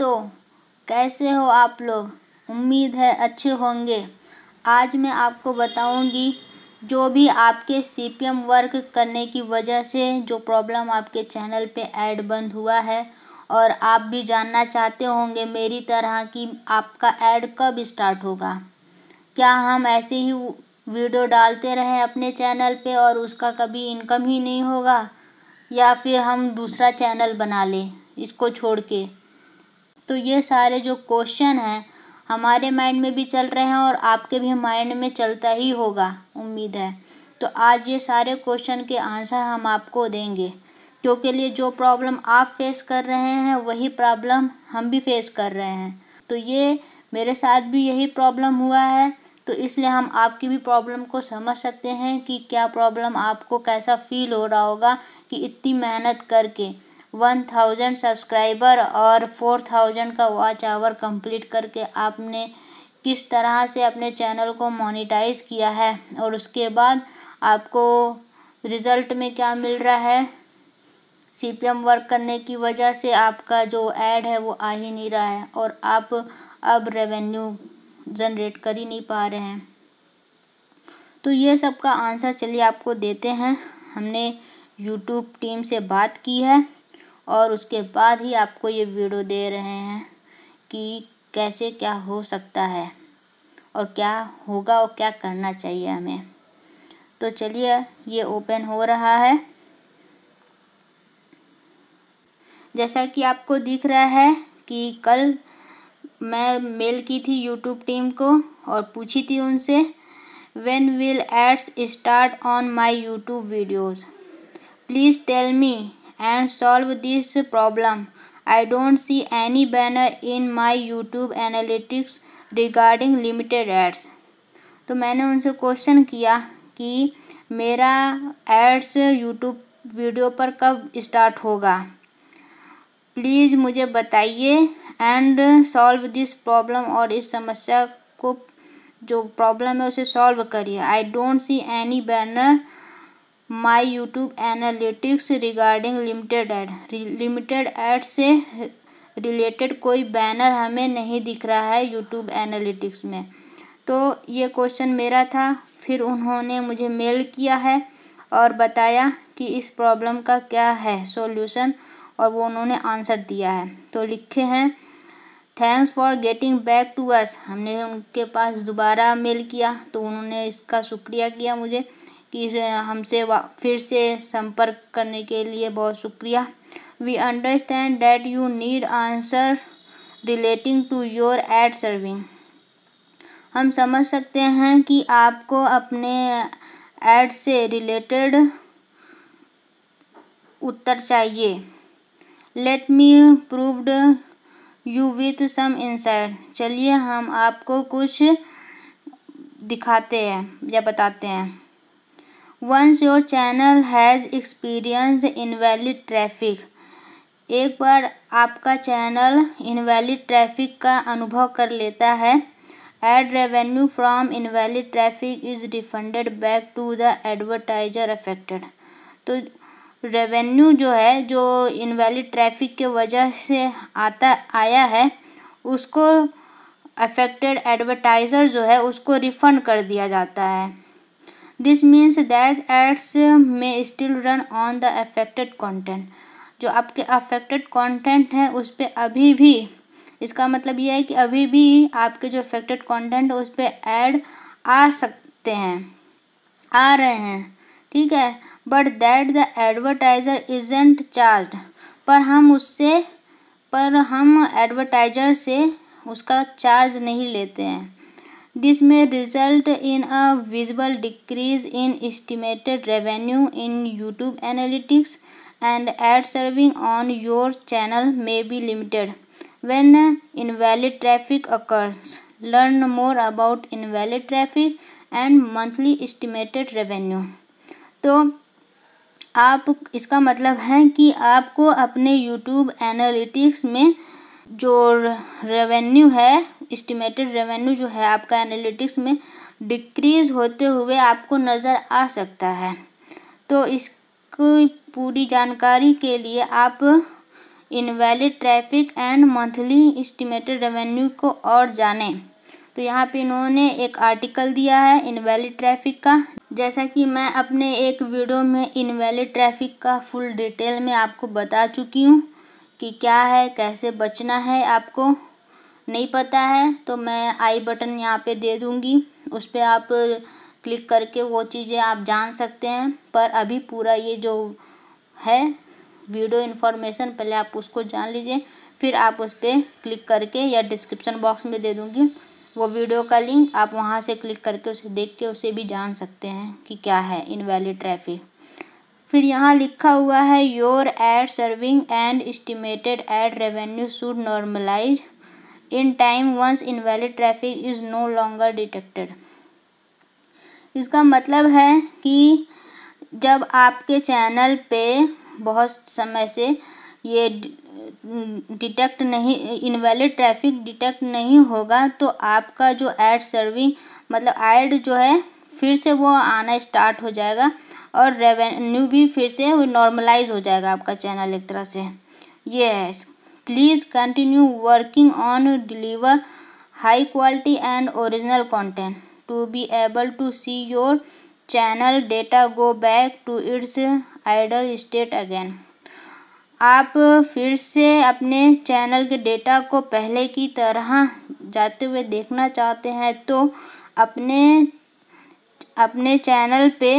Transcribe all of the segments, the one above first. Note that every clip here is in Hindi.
दोस्तों कैसे हो आप लोग उम्मीद है अच्छे होंगे आज मैं आपको बताऊंगी जो भी आपके सी पी एम वर्क करने की वजह से जो प्रॉब्लम आपके चैनल पे ऐड बंद हुआ है और आप भी जानना चाहते होंगे मेरी तरह कि आपका ऐड कब स्टार्ट होगा क्या हम ऐसे ही वीडियो डालते रहें अपने चैनल पे और उसका कभी इनकम ही नहीं होगा या फिर हम दूसरा चैनल बना लें इसको छोड़ के तो ये सारे जो क्वेश्चन हैं हमारे माइंड में भी चल रहे हैं और आपके भी माइंड में चलता ही होगा उम्मीद है तो आज ये सारे क्वेश्चन के आंसर हम आपको देंगे क्योंकि लिए जो प्रॉब्लम आप फेस कर रहे हैं वही प्रॉब्लम हम भी फेस कर रहे हैं तो ये मेरे साथ भी यही प्रॉब्लम हुआ है तो इसलिए हम आपकी भी प्रॉब्लम को समझ सकते हैं कि क्या प्रॉब्लम आपको कैसा फील हो रहा होगा कि इतनी मेहनत करके वन थाउजेंड सब्सक्राइबर और फोर थाउजेंड का वॉच आवर कंप्लीट करके आपने किस तरह से अपने चैनल को मोनिटाइज किया है और उसके बाद आपको रिज़ल्ट में क्या मिल रहा है सी वर्क करने की वजह से आपका जो ऐड है वो आ ही नहीं रहा है और आप अब रेवेन्यू जनरेट कर ही नहीं पा रहे हैं तो ये सब का आंसर चलिए आपको देते हैं हमने यूट्यूब टीम से बात की है और उसके बाद ही आपको ये वीडियो दे रहे हैं कि कैसे क्या हो सकता है और क्या होगा और क्या करना चाहिए हमें तो चलिए ये ओपन हो रहा है जैसा कि आपको दिख रहा है कि कल मैं मेल की थी यूट्यूब टीम को और पूछी थी उनसे when will ads start on my YouTube videos please tell me and solve this problem. I don't see any banner in my YouTube analytics regarding limited ads. तो मैंने उनसे क्वेश्चन किया कि मेरा एड्स यूट्यूब वीडियो पर कब स्टार्ट होगा प्लीज़ मुझे बताइए एंड सॉल्व दिस प्रॉब्लम और इस समस्या को जो प्रॉब्लम है उसे सॉल्व करिए I don't see any banner my YouTube analytics regarding limited ad limited ad से रिलेटेड कोई बैनर हमें नहीं दिख रहा है यूट्यूब एनालिटिक्स में तो ये क्वेश्चन मेरा था फिर उन्होंने मुझे मेल किया है और बताया कि इस प्रॉब्लम का क्या है सॉल्यूशन और वो उन्होंने आंसर दिया है तो लिखे हैं thanks for getting back to us हमने उनके पास दोबारा मेल किया तो उन्होंने इसका शुक्रिया किया मुझे कि हमसे फिर से संपर्क करने के लिए बहुत शुक्रिया we understand that you need answer relating to your ad serving हम समझ सकते हैं कि आपको अपने एड से रिलेटेड उत्तर चाहिए let me provide you with some insight चलिए हम आपको कुछ दिखाते हैं या बताते हैं once your channel has experienced invalid traffic एक बार आपका चैनल इन इनवैलिड ट्रैफिक का अनुभव कर लेता है ad revenue from invalid traffic is refunded back to the advertiser affected तो रेवेन्यू जो है जो इन इनवैलिड ट्रैफिक के वजह से आता आया है उसको अफेक्टेड एडवर्टाइज़र जो है उसको रिफ़ंड कर दिया जाता है this means that ads may still run on the affected content जो आपके अफेक्टेड कॉन्टेंट है उस पर अभी भी इसका मतलब ये है कि अभी भी आपके जो अफेक्टेड कॉन्टेंट उस पर एड आ सकते हैं आ रहे हैं ठीक है but that the advertiser isn't charged पर हम उससे पर हम एडवर्टाइज़र से उसका चार्ज नहीं लेते हैं this may result in a visible decrease in estimated revenue in YouTube analytics and ad serving on your channel may be limited when in invalid traffic occurs learn more about invalid traffic and monthly estimated revenue तो आप इसका मतलब है कि आपको अपने YouTube एनालिटिक्स में जो रेवेन्यू है एस्टिमेटेड रेवेन्यू जो है आपका एनालिटिक्स में डिक्रीज होते हुए आपको नज़र आ सकता है तो इसकी पूरी जानकारी के लिए आप invalid traffic and monthly estimated revenue को और जानें तो यहाँ पे इन्होंने एक आर्टिकल दिया है इनवैलिड ट्रैफिक का जैसा कि मैं अपने एक वीडियो में इनवैलिड ट्रैफिक का फुल डिटेल में आपको बता चुकी हूँ कि क्या है कैसे बचना है आपको नहीं पता है तो मैं आई बटन यहाँ पे दे दूँगी उस पर आप क्लिक करके वो चीज़ें आप जान सकते हैं पर अभी पूरा ये जो है वीडियो इन्फॉर्मेशन पहले आप उसको जान लीजिए फिर आप उस पर क्लिक करके या डिस्क्रिप्शन बॉक्स में दे दूँगी वो वीडियो का लिंक आप वहाँ से क्लिक करके उसे देख के उसे भी जान सकते हैं कि क्या है इनवैलिड ट्रैफिक फिर यहाँ लिखा हुआ है your ad serving and estimated ad revenue should normalise in time once invalid traffic is no longer detected इसका मतलब है कि जब आपके चैनल पे बहुत समय से ये डिटेक्ट नहीं इनवैलिड ट्रैफिक डिटेक्ट नहीं होगा तो आपका जो एड सर्विंग मतलब एड जो है फिर से वो आना स्टार्ट हो जाएगा और रेवेन्यू भी फिर से नॉर्मलाइज हो जाएगा आपका चैनल एक तरह से ये है इसका please continue working on deliver high quality and original content to be able to see your channel data go back to its idle state again आप फिर से अपने चैनल के डेटा को पहले की तरह जाते हुए देखना चाहते हैं तो अपने अपने चैनल पे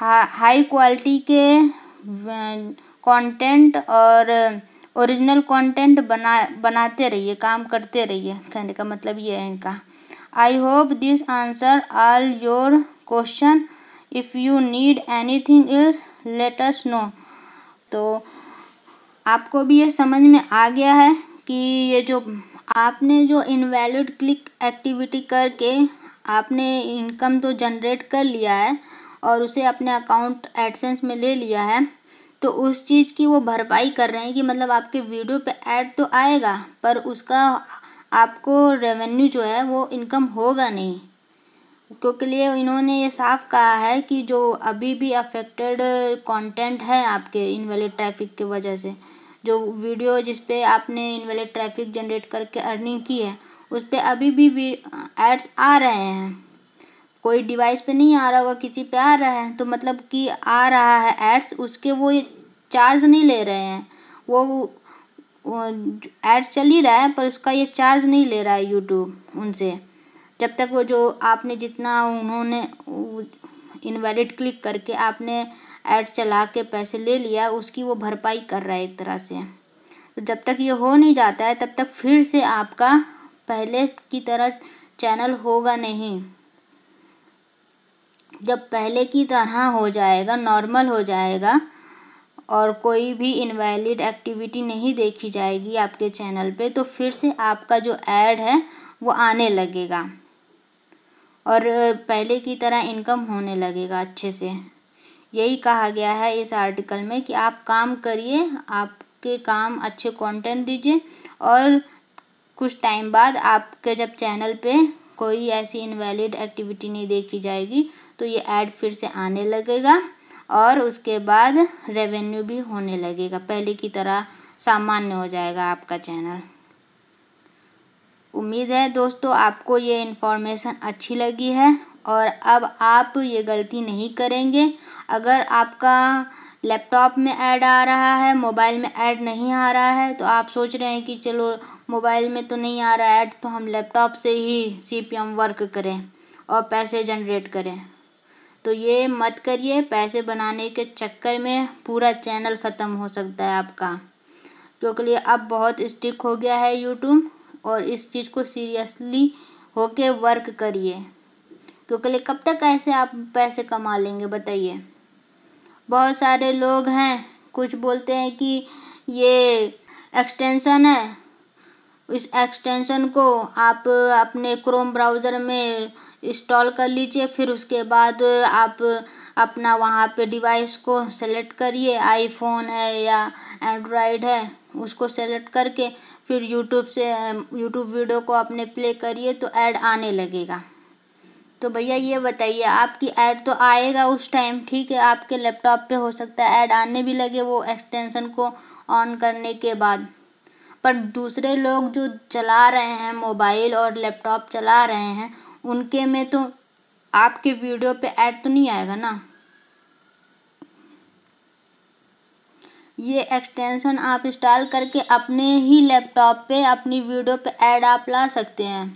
हा, हाई क्वालिटी के कंटेंट और ओरिजिनल कंटेंट बना बनाते रहिए काम करते रहिए कहने का मतलब ये है इनका I hope this answer all your question if you need anything is let's know तो आपको भी ये समझ में आ गया है कि ये जो आपने जो इनवैलिड क्लिक एक्टिविटी करके आपने इनकम तो जनरेट कर लिया है और उसे अपने अकाउंट एडसेंस में ले लिया है तो उस चीज़ की वो भरपाई कर रहे हैं कि मतलब आपके वीडियो पे ऐड तो आएगा पर उसका आपको रेवेन्यू जो है वो इनकम होगा नहीं क्योंकि लिए इन्होंने ये साफ कहा है कि जो अभी भी अफेक्टेड कंटेंट है आपके इनवैलिड ट्रैफिक की वजह से जो वीडियो जिसपे आपने इनवैलिड ट्रैफिक जनरेट करके अर्निंग की है उस पर अभी भी एड्स आ रहे हैं कोई डिवाइस पे नहीं आ रहा होगा किसी पे आ रहा है तो मतलब कि आ रहा है एड्स उसके वो चार्ज नहीं ले रहे हैं वो एड्स चल ही रहा है पर उसका ये चार्ज नहीं ले रहा है यूट्यूब उनसे जब तक वो जो आपने जितना उन्होंने इनवैलिड क्लिक करके आपने ऐड चला के पैसे ले लिया उसकी वो भरपाई कर रहा है एक तरह से तो जब तक ये हो नहीं जाता है तब तक फिर से आपका पहले की तरह चैनल होगा नहीं जब पहले की तरह हो जाएगा नॉर्मल हो जाएगा और कोई भी इनवैलिड एक्टिविटी नहीं देखी जाएगी आपके चैनल पे तो फिर से आपका जो ऐड है वो आने लगेगा और पहले की तरह इनकम होने लगेगा अच्छे से यही कहा गया है इस आर्टिकल में कि आप काम करिए आपके काम अच्छे कंटेंट दीजिए और कुछ टाइम बाद आपके जब चैनल पे कोई ऐसी इनवैलिड एक्टिविटी नहीं देखी जाएगी तो ये ऐड फिर से आने लगेगा और उसके बाद रेवेन्यू भी होने लगेगा पहले की तरह सामान्य हो जाएगा आपका चैनल उम्मीद है दोस्तों आपको ये इन्फॉर्मेशन अच्छी लगी है और अब आप ये गलती नहीं करेंगे अगर आपका लैपटॉप में ऐड आ रहा है मोबाइल में ऐड नहीं आ रहा है तो आप सोच रहे हैं कि चलो मोबाइल में तो नहीं आ रहा ऐड तो हम लैपटॉप से ही सी वर्क करें और पैसे जनरेट करें तो ये मत करिए पैसे बनाने के चक्कर में पूरा चैनल ख़त्म हो सकता है आपका क्योंकि अब बहुत स्टिक हो गया है यूट्यूब और इस चीज़ को सीरियसली होके वर्क करिए क्योंकि कब तक ऐसे आप पैसे कमा लेंगे बताइए बहुत सारे लोग हैं कुछ बोलते हैं कि ये एक्सटेंशन है इस एक्सटेंशन को आप अपने क्रोम ब्राउज़र में इंस्टॉल कर लीजिए फिर उसके बाद आप अपना वहाँ पे डिवाइस को सेलेक्ट करिए आईफोन है या एंड्रॉयड है उसको सेलेक्ट करके फिर यूट्यूब से यूट्यूब वीडियो को अपने प्ले करिए तो ऐड आने लगेगा तो भैया ये बताइए आपकी ऐड तो आएगा उस टाइम ठीक है आपके लैपटॉप पे हो सकता है ऐड आने भी लगे वो एक्सटेंशन को ऑन करने के बाद पर दूसरे लोग जो चला रहे हैं मोबाइल और लैपटॉप चला रहे हैं उनके में तो आपके वीडियो पे ऐड तो नहीं आएगा ना ये एक्सटेंशन आप इंस्टॉल करके अपने ही लैपटॉप पे अपनी वीडियो पे ऐड आप ला सकते हैं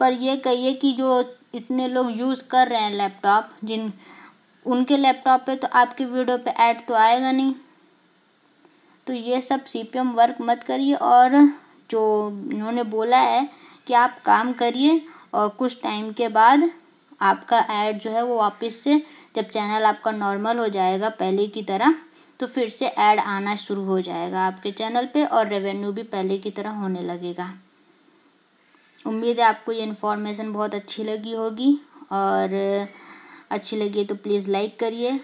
पर ये कहिए कि जो इतने लोग यूज़ कर रहे हैं लैपटॉप जिन उनके लैपटॉप पे तो आपकी वीडियो पे ऐड तो आएगा नहीं तो ये सब सी वर्क मत करिए और जो इन्होंने बोला है कि आप काम करिए और कुछ टाइम के बाद आपका ऐड जो है वो वापस से जब चैनल आपका नॉर्मल हो जाएगा पहले की तरह तो फिर से ऐड आना शुरू हो जाएगा आपके चैनल पे और रेवेन्यू भी पहले की तरह होने लगेगा उम्मीद है आपको ये इन्फॉर्मेशन बहुत अच्छी लगी होगी और अच्छी लगी तो प्लीज़ लाइक करिए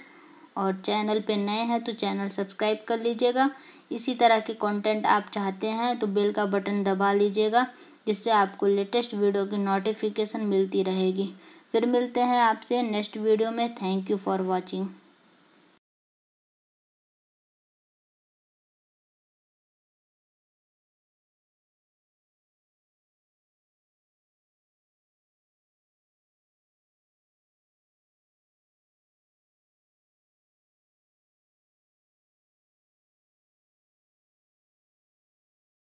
और चैनल पे नए हैं तो चैनल सब्सक्राइब कर लीजिएगा इसी तरह के कंटेंट आप चाहते हैं तो बेल का बटन दबा लीजिएगा जिससे आपको लेटेस्ट वीडियो की नोटिफिकेशन मिलती रहेगी फिर मिलते हैं आपसे नेक्स्ट वीडियो में थैंक यू फॉर वॉचिंग